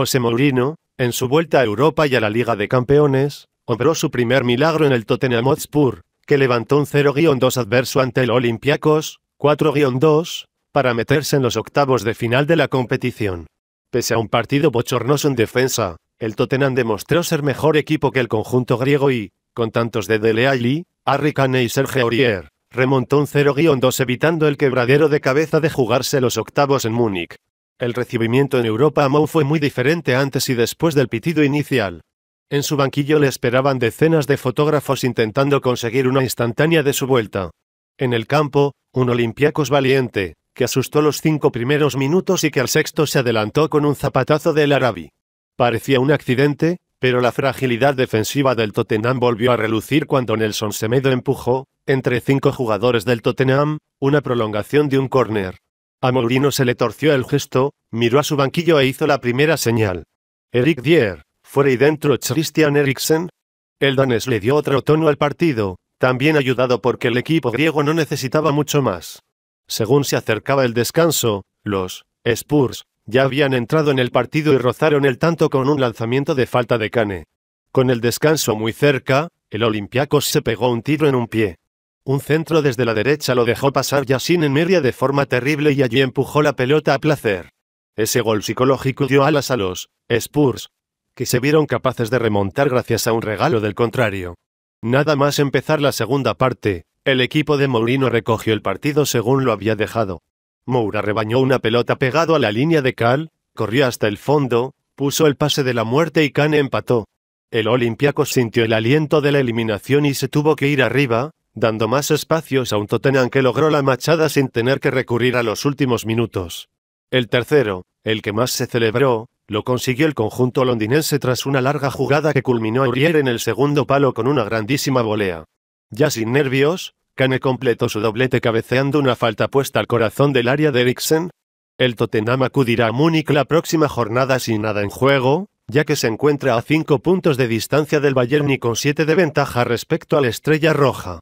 José Mourinho, en su vuelta a Europa y a la Liga de Campeones, obró su primer milagro en el Tottenham Hotspur, que levantó un 0-2 adverso ante el Olympiacos, 4-2, para meterse en los octavos de final de la competición. Pese a un partido bochornoso en defensa, el Tottenham demostró ser mejor equipo que el conjunto griego y, con tantos de Dele Alli, Harry Kane y Serge Aurier, remontó un 0-2 evitando el quebradero de cabeza de jugarse los octavos en Múnich. El recibimiento en Europa a Mou fue muy diferente antes y después del pitido inicial. En su banquillo le esperaban decenas de fotógrafos intentando conseguir una instantánea de su vuelta. En el campo, un Olympiacos valiente, que asustó los cinco primeros minutos y que al sexto se adelantó con un zapatazo del Arabi. Parecía un accidente, pero la fragilidad defensiva del Tottenham volvió a relucir cuando Nelson Semedo empujó, entre cinco jugadores del Tottenham, una prolongación de un córner. A Mourinho se le torció el gesto, miró a su banquillo e hizo la primera señal. Eric Dier, fuera y dentro Christian Eriksen. El danés le dio otro tono al partido, también ayudado porque el equipo griego no necesitaba mucho más. Según se acercaba el descanso, los Spurs ya habían entrado en el partido y rozaron el tanto con un lanzamiento de falta de Cane. Con el descanso muy cerca, el Olympiacos se pegó un tiro en un pie. Un centro desde la derecha lo dejó pasar Yasin en media de forma terrible y allí empujó la pelota a placer. Ese gol psicológico dio alas a los Spurs, que se vieron capaces de remontar gracias a un regalo del contrario. Nada más empezar la segunda parte, el equipo de Mourinho recogió el partido según lo había dejado. Moura rebañó una pelota pegado a la línea de Cal, corrió hasta el fondo, puso el pase de la muerte y Kane empató. El Olympiacos sintió el aliento de la eliminación y se tuvo que ir arriba, dando más espacios a un Tottenham que logró la machada sin tener que recurrir a los últimos minutos. El tercero, el que más se celebró, lo consiguió el conjunto londinense tras una larga jugada que culminó a Aurier en el segundo palo con una grandísima volea. Ya sin nervios, Kane completó su doblete cabeceando una falta puesta al corazón del área de Eriksen. El Tottenham acudirá a Múnich la próxima jornada sin nada en juego, ya que se encuentra a 5 puntos de distancia del Bayern y con 7 de ventaja respecto a la Estrella Roja.